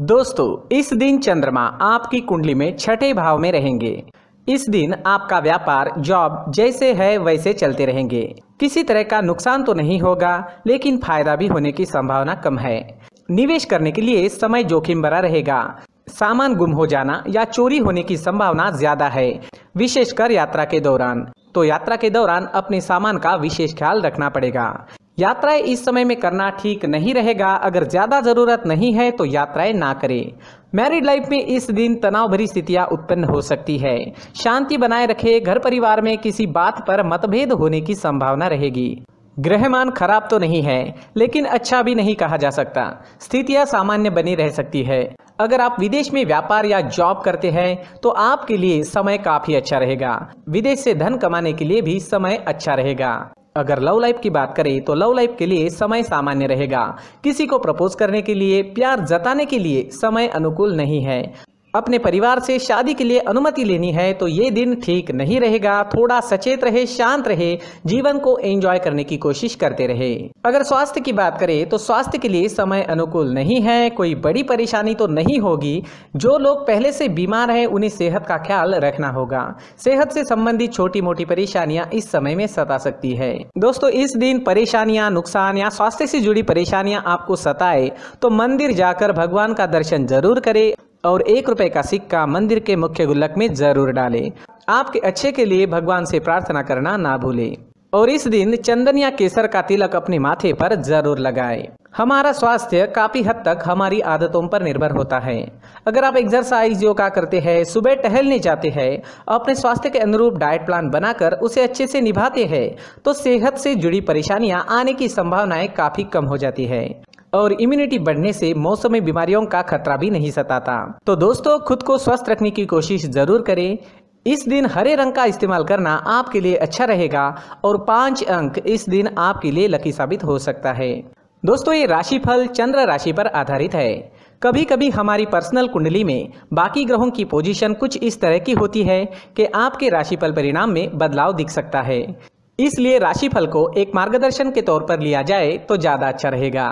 दोस्तों इस दिन चंद्रमा आपकी कुंडली में छठे भाव में रहेंगे इस दिन आपका व्यापार जॉब जैसे है वैसे चलते रहेंगे किसी तरह का नुकसान तो नहीं होगा लेकिन फायदा भी होने की संभावना कम है निवेश करने के लिए समय जोखिम भरा रहेगा सामान गुम हो जाना या चोरी होने की संभावना ज्यादा है विशेषकर यात्रा के दौरान तो यात्रा के दौरान अपने सामान का विशेष ख्याल रखना पड़ेगा यात्राएं इस समय में करना ठीक नहीं रहेगा अगर ज़्यादा ज़रूरत नहीं है तो यात्राएं ना करें मैरिड लाइफ में इस दिन तनाव भरी स्थितियां उत्पन्न हो सकती है शांति बनाए रखें घर परिवार में किसी बात पर मतभेद होने की संभावना रहेगी ग्रहमान खराब तो नहीं है लेकिन अच्छा भी नहीं कहा जा सकता स्थितियां सामान्य बनी रह सकती है अगर आप विदेश में व्यापार या जॉब करते हैं तो आपके लिए समय काफी अच्छा रहेगा विदेश से धन कमाने के लिए भी समय अच्छा रहेगा अगर लव लाइफ की बात करें तो लव लाइफ के लिए समय सामान्य रहेगा किसी को प्रपोज करने के लिए प्यार जताने के लिए समय अनुकूल नहीं है अपने परिवार से शादी के लिए अनुमति लेनी है तो ये दिन ठीक नहीं रहेगा थोड़ा सचेत रहे शांत रहे जीवन को एंजॉय करने की कोशिश करते रहे अगर स्वास्थ्य की बात करें तो स्वास्थ्य के लिए समय अनुकूल नहीं है कोई बड़ी परेशानी तो नहीं होगी जो लोग पहले से बीमार हैं उन्हें सेहत का ख्याल रखना होगा सेहत से संबंधित छोटी मोटी परेशानियां इस समय में सता सकती है दोस्तों इस दिन परेशानियां नुकसान या स्वास्थ्य से जुड़ी परेशानियां आपको सताए तो मंदिर जाकर भगवान का दर्शन जरूर करें और एक रुपए का सिक्का मंदिर के मुख्य गुल्लक में जरूर डालें आपके अच्छे के लिए भगवान से प्रार्थना करना ना भूलें और इस दिन चंदन या केसर का तिलक अपने माथे पर जरूर लगाएं। हमारा स्वास्थ्य काफ़ी हद तक हमारी आदतों पर निर्भर होता है अगर आप एक्सरसाइज योगा करते हैं सुबह टहलने जाते हैं अपने स्वास्थ्य के अनुरूप डाइट प्लान बनाकर उसे अच्छे से निभाते हैं तो सेहत से जुड़ी परेशानियां आने की संभावनाएं काफ़ी कम हो जाती है और इम्यूनिटी बढ़ने से मौसमी बीमारियों का खतरा भी नहीं सताता तो दोस्तों खुद को स्वस्थ रखने की कोशिश जरूर करें इस दिन हरे रंग का इस्तेमाल करना आपके लिए अच्छा रहेगा और पांच अंक इस दिन आपके लिए लकी साबित हो सकता है दोस्तों ये राशिफल चंद्र राशि पर आधारित है कभी कभी हमारी पर्सनल कुंडली में बाकी ग्रहों की पोजीशन कुछ इस तरह की होती है कि आपके राशिफल परिणाम में बदलाव दिख सकता है इसलिए राशिफल को एक मार्गदर्शन के तौर पर लिया जाए तो ज़्यादा अच्छा रहेगा